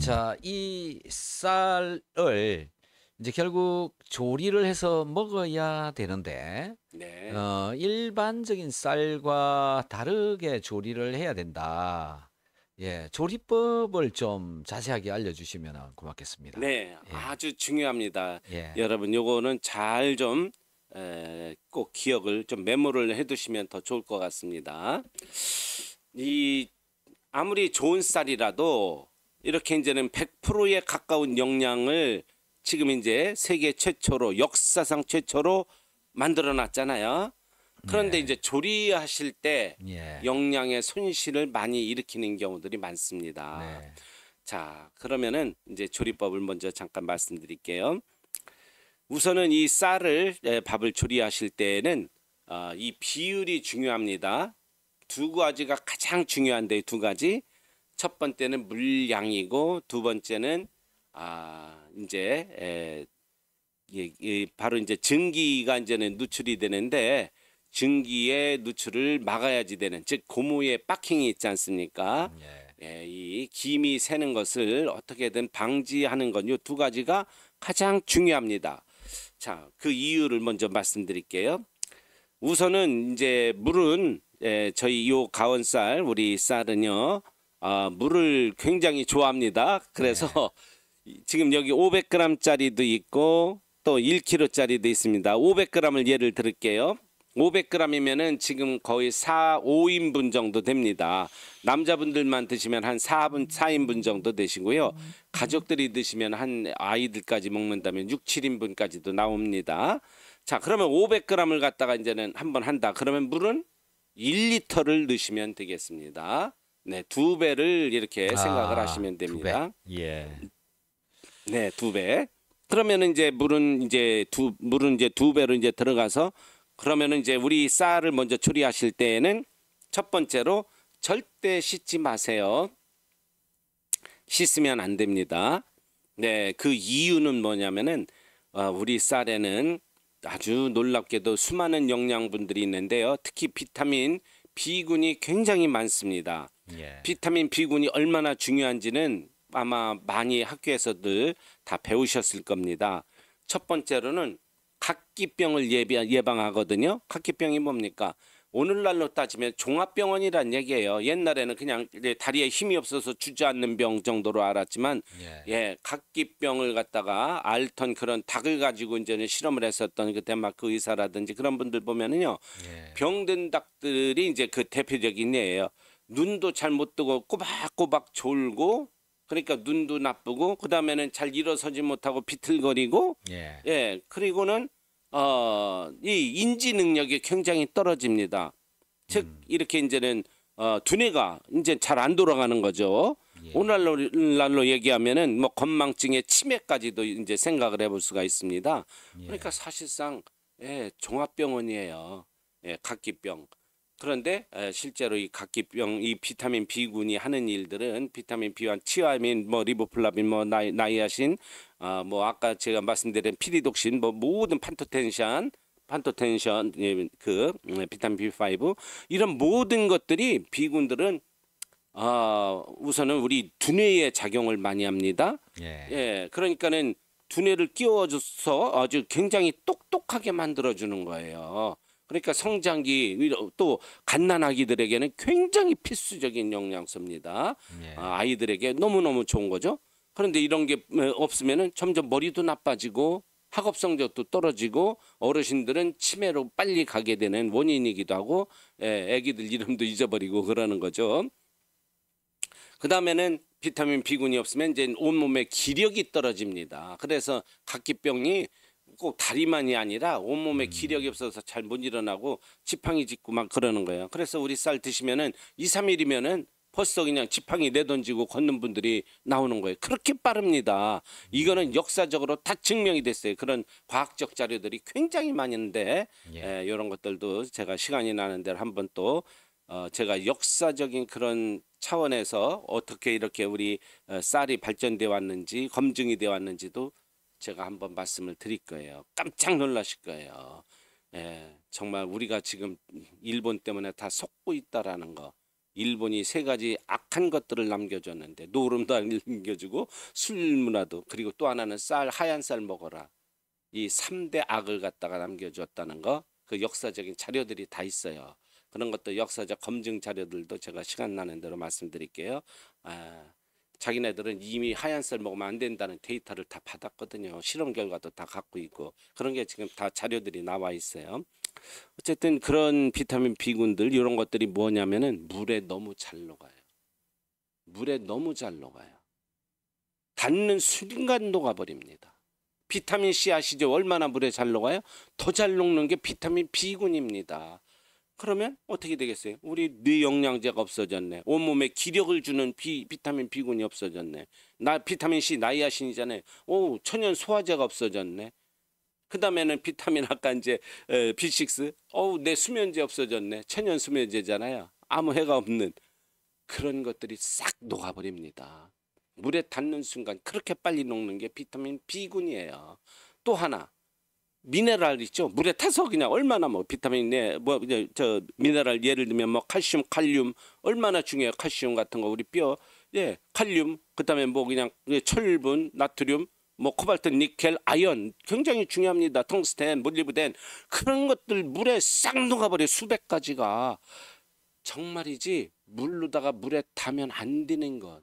자, 이 쌀을 이제 결국 조리를 해서 먹어야 되는데 네. 어, 일반적인 쌀과 다르게 조리를 해야 된다. 예, 조리법을 좀 자세하게 알려주시면 고맙겠습니다. 네, 예. 아주 중요합니다. 예. 여러분, 요거는 잘 좀 꼭 기억을 좀 메모를 해두시면 더 좋을 것 같습니다. 이 아무리 좋은 쌀이라도 이렇게 이제는 100%에 가까운 역량을 지금 이제 세계 최초로 역사상 최초로 만들어 놨잖아요. 그런데 예. 이제 조리하실 때 예. 영양의 손실을 많이 일으키는 경우들이 많습니다. 네. 자, 그러면은 이제 조리법을 먼저 잠깐 말씀드릴게요. 우선은 이 쌀을 예, 밥을 조리하실 때에는 어, 이 비율이 중요합니다. 두 가지가 가장 중요한데 두 가지 첫 번째는 물량이고 두 번째는 아 이제 에, 예, 예, 바로 이제 증기가 이제는 누출이 되는데 증기의 누출을 막아야지 되는 즉 고무에 박킹이 있지 않습니까? 예. 예, 이 김이 새는 것을 어떻게든 방지하는 건요 두 가지가 가장 중요합니다. 자, 그 이유를 먼저 말씀드릴게요. 우선은 이제 물은 예, 저희 요가온쌀 우리 쌀은요 아, 물을 굉장히 좋아합니다. 그래서 네. 지금 여기 500g짜리도 있고 또 1kg짜리도 있습니다. 500g을 예를 들을게요. 500g이면은 지금 거의 4, 5인분 정도 됩니다. 남자분들만 드시면 한 4분, 4인분 정도 되시고요. 가족들이 드시면 한 아이들까지 먹는다면 6, 7인분까지도 나옵니다. 자, 그러면 500g을 갖다가 이제는 한번 한다. 그러면 물은 1리터를 넣으시면 되겠습니다. 네, 두 배를 이렇게 아, 생각을 하시면 됩니다. 두 배. 예. 네, 두 배. 그러면은 이제 물은 이제 두 물은 이제 두 배로 이제 들어가서 그러면은 이제 우리 쌀을 먼저 처리하실 때에는 첫 번째로 절대 씻지 마세요. 씻으면 안 됩니다. 네, 그 이유는 뭐냐면은 어, 우리 쌀에는 아주 놀랍게도 수많은 영양분들이 있는데요. 특히 비타민 B군이 굉장히 많습니다. 예. 비타민 B군이 얼마나 중요한지는 아마 많이 학교에서들 다 배우셨을 겁니다. 첫 번째로는 각기병을 예방하거든요. 각기병이 뭡니까? 오늘날로 따지면 종합병원이란 얘기예요. 옛날에는 그냥 다리에 힘이 없어서 주저앉는 병 정도로 알았지만 예, 예 각기병을 갖다가 알턴 그런 닭을 가지고 이제는 실험을 했었던 그 덴마크 의사라든지 그런 분들 보면은요. 예. 병든 닭들이 이제 그 대표적인 예예요. 눈도 잘 못 뜨고 꼬박꼬박 졸고 그러니까 눈도 나쁘고 그다음에는 잘 일어서지 못하고 비틀거리고 예, 예 그리고는 어 이 인지 능력이 굉장히 떨어집니다. 즉 음. 이렇게 이제는 어 두뇌가 이제 잘 안 돌아가는 거죠. 예. 오늘날로 얘기하면은 뭐 건망증의 치매까지도 이제 생각을 해볼 수가 있습니다. 예. 그러니까 사실상 예, 종합병원이에요. 예, 각기병. 그런데 실제로 이 각기병 이 비타민 B군이 하는 일들은 비타민 B와 치아민 뭐 리보플라빈 뭐 나이, 나이아신 어, 뭐 아까 제가 말씀드린 피리독신 뭐 모든 판토텐션 판토텐션 예, 그 음, 비타민 B5 이런 모든 것들이 B군들은 어, 우선은 우리 두뇌에 작용을 많이 합니다. 예. 예 그러니까는 두뇌를 끼워줘서 아주 굉장히 똑똑하게 만들어주는 거예요. 그러니까 성장기 또 갓난아기들에게는 굉장히 필수적인 영양소입니다. 예. 아, 아이들에게 너무너무 좋은 거죠. 그런데 이런 게 어, 없으면은 점점 머리도 나빠지고 학업 성적도 떨어지고 어르신들은 치매로 빨리 가게 되는 원인이기도 하고 예, 아기들 이름도 잊어버리고 그러는 거죠. 그 다음에는 비타민 B군이 없으면 이제 온몸에 기력이 떨어집니다. 그래서 각기병이 꼭 다리만이 아니라 온몸에 음. 기력이 없어서 잘 못 일어나고 지팡이 짚고 막 그러는 거예요. 그래서 우리 쌀 드시면은 2, 3일이면은 벌써 그냥 지팡이 내던지고 걷는 분들이 나오는 거예요. 그렇게 빠릅니다. 음. 이거는 역사적으로 다 증명이 됐어요. 그런 과학적 자료들이 굉장히 많은데 예. 에, 예, 이런 것들도 제가 시간이 나는 대로 한번 또 어, 제가 역사적인 그런 차원에서 어떻게 이렇게 우리 어, 쌀이 발전돼 왔는지 검증이 돼 왔는지도 제가 한번 말씀을 드릴 거예요. 깜짝 놀라실 거예요. 예, 정말 우리가 지금 일본 때문에 다 속고 있다라는 거. 일본이 세 가지 악한 것들을 남겨줬는데 노름도 안 남겨주고 술 문화도 그리고 또 하나는 쌀 하얀 쌀 먹어라 이 3대 악을 갖다가 남겨줬다는 거그 역사적인 자료들이 다 있어요 그런 것도 역사적 검증 자료들도 제가 시간 나는 대로 말씀드릴게요 아, 자기네들은 이미 하얀 쌀 먹으면 안 된다는 데이터를 다 받았거든요. 실험 결과도 다 갖고 있고 그런 게 지금 다 자료들이 나와 있어요. 어쨌든 그런 비타민 B군들 이런 것들이 뭐냐면은 물에 너무 잘 녹아요. 물에 너무 잘 녹아요. 닿는 순간 녹아버립니다. 비타민 C 아시죠? 얼마나 물에 잘 녹아요? 더 잘 녹는 게 비타민 B군입니다. 그러면 어떻게 되겠어요? 우리 뇌 영양제가 없어졌네. 온몸에 기력을 주는 비, 비타민 B군이 없어졌네. 나 비타민 C 나이아신이잖아요. 오, 천연 소화제가 없어졌네. 그 다음에는 비타민 아까 이제 에, B6 어우 내 수면제 없어졌네 천연 수면제잖아요 아무 해가 없는 그런 것들이 싹 녹아버립니다 물에 닿는 순간 그렇게 빨리 녹는 게 비타민 B군이에요 또 하나 미네랄 있죠. 물에 타서 그냥 얼마나 뭐 비타민 네, 뭐 저 미네랄 예를 들면 뭐 칼슘, 칼륨 얼마나 중요해요. 칼슘 같은 거 우리 뼈, 예, 칼륨, 그다음에 뭐 그냥 예, 철분, 나트륨, 뭐 코발트, 니켈, 아연 굉장히 중요합니다. 텅스텐, 몰리브덴 그런 것들 물에 싹 녹아버려 수백 가지가 정말이지 물로다가 물에 타면 안 되는 건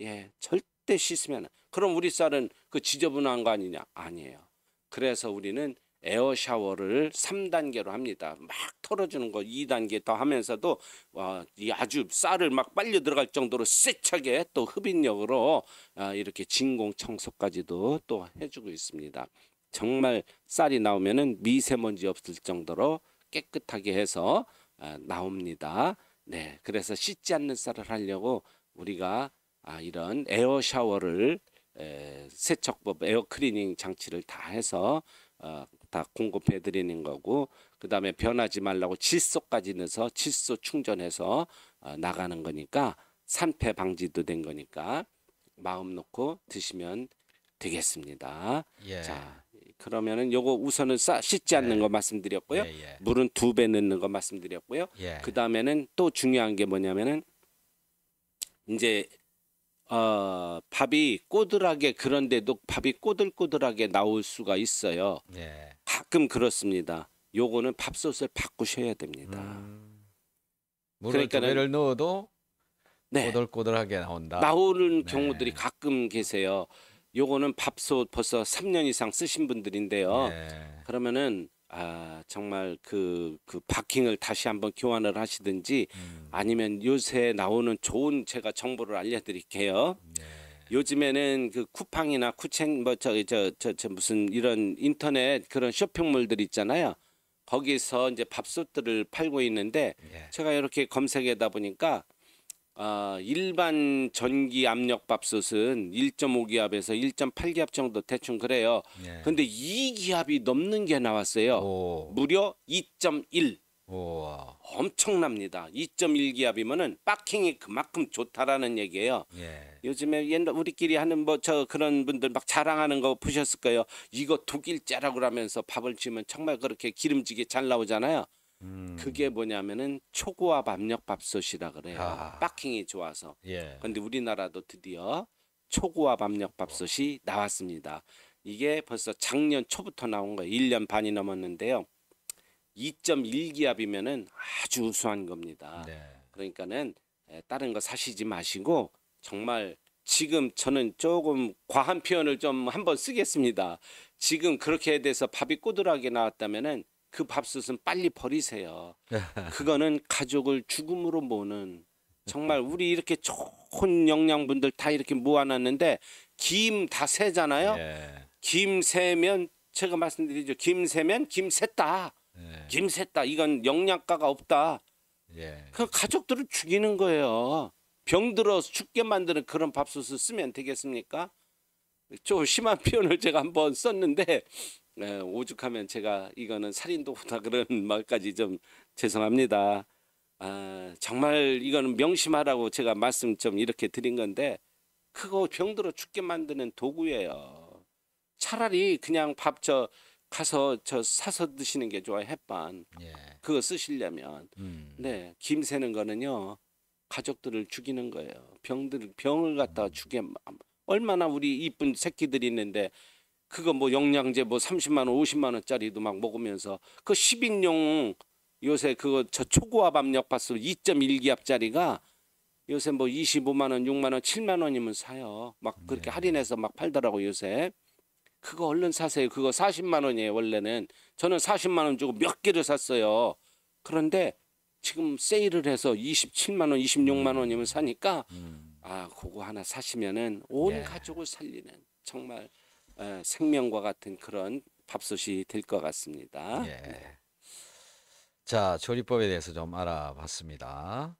예, 절대 씻으면 그럼 우리 쌀은 그 지저분한 거 아니냐? 아니에요. 그래서 우리는 에어 샤워를 3단계로 합니다. 막 털어주는 거 2단계 더 하면서도 어, 이 아주 쌀을 막 빨려 들어갈 정도로 세차게 또 흡인력으로 어, 이렇게 진공 청소까지도 또 해주고 있습니다. 정말 쌀이 나오면은 미세먼지 없을 정도로 깨끗하게 해서 어, 나옵니다. 네, 그래서 씻지 않는 쌀을 하려고 우리가 아, 이런 에어 샤워를 에, 세척법 에어 클리닝 장치를 다 해서 어, 다 공급해 드리는 거고 그 다음에 변하지 말라고 칫솔까지 넣어서 칫솔 충전해서 어, 나가는 거니까 산패 방지도 된 거니까 마음 놓고 드시면 되겠습니다. 예. 자 그러면은 요거 우선은 싸, 씻지 않는 예. 거 말씀드렸고요. 예, 예. 물은 두 배 넣는 거 말씀드렸고요. 예. 그 다음에는 또 중요한 게 뭐냐면은 이제 어, 밥이 꼬들하게 그런데도 밥이 꼬들꼬들하게 나올 수가 있어요. 네. 가끔 그렇습니다. 요거는 밥솥을 바꾸셔야 됩니다. 음, 물을 그러니까 를 넣어도 네. 꼬들꼬들하게 나온다. 나오는 네. 경우들이 가끔 계세요. 요거는 밥솥 벌써 3년 이상 쓰신 분들인데요. 네. 그러면은 아, 정말 그, 그 바킹을 다시 한번 교환을 하시든지 음. 아니면 요새 나오는 좋은 제가 정보를 알려드릴게요. 네. 요즘에는 그 쿠팡이나 쿠챙뭐 저기 저, 저, 저 무슨 이런 인터넷 그런 쇼핑몰들 있잖아요. 거기서 이제 밥솥들을 팔고 있는데 네. 제가 이렇게 검색하다 보니까 어, 일반 전기 압력 밥솥은 1.5기압에서 1.8기압 정도 대충 그래요. 예. 근데 2기압이 넘는 게 나왔어요. 오. 무려 2.1. 오와. 엄청납니다. 2.1기압이면은 박킹이 그만큼 좋다라는 얘기예요. 예. 요즘에 옛날 우리끼리 하는 뭐 저 그런 분들 막 자랑하는 거 보셨을 거예요. 이거 독일자라고 하면서 밥을 지면 정말 그렇게 기름지게 잘 나오잖아요. 음. 그게 뭐냐면은 초고압 밥력 밥솥이라 그래요. 아. 킹이 좋아서. 예. 근데 우리나라도 드디어 초고압 압력 밥솥이 나왔습니다. 이게 벌써 작년 초부터 나온 거예요. 1년 반이 넘었는데요. 2.1기압이면은 아주 우수한 겁니다. 네. 그러니까는 다른 거 사시지 마시고 정말 지금 저는 조금 과한 표현을 좀 한번 쓰겠습니다. 지금 그렇게 돼서 밥이 꼬들하게 나왔다면은 그 밥솥은 빨리 버리세요. 그거는 가족을 죽음으로 모는 정말 우리 이렇게 좋은 영양분들 다 이렇게 모아놨는데 김다 세잖아요. 김 세면 예. 제가 말씀드리죠. 김 세면 김 샜다. 예. 김 샜다. 이건 영양가가 없다. 그 가족들을 죽이는 거예요. 병들어 서 죽게 만드는 그런 밥솥을 쓰면 되겠습니까? 좀 심한 표현을 제가 한번 썼는데 네, 오죽하면 제가 이거는 살인도구나 그런 말까지 좀 죄송합니다. 아, 정말 이거는 명심하라고 제가 말씀 좀 이렇게 드린 건데 그거 병들어 죽게 만드는 도구예요. 차라리 그냥 밥저 가서 저 사서 드시는 게 좋아요. 햇반. 예. 그거 쓰시려면. 음. 네, 김 새는 거는요. 가족들을 죽이는 거예요. 병들 병을 갖다가 음. 죽여 얼마나 우리 이쁜 새끼들이 있는데 그거 뭐 영양제 뭐 30만 원, 50만 원짜리도 막 먹으면서 그 10인용 요새 그거 저 초고압 압력밥솥 2.1기압짜리가 요새 뭐 25만 원, 6만 원, 7만 원이면 사요. 막 그렇게 네. 할인해서 막 팔더라고 요새. 그거 얼른 사세요. 그거 40만 원이에요, 원래는. 저는 40만 원 주고 몇 개를 샀어요. 그런데 지금 세일을 해서 27만 원, 26만 음. 원이면 사니까 음. 아, 그거 하나 사시면은 온 네. 가족을 살리는 정말 어, 생명과 같은 그런 밥솥이 될 것 같습니다. 예. 네. 자 조리법에 대해서 좀 알아봤습니다.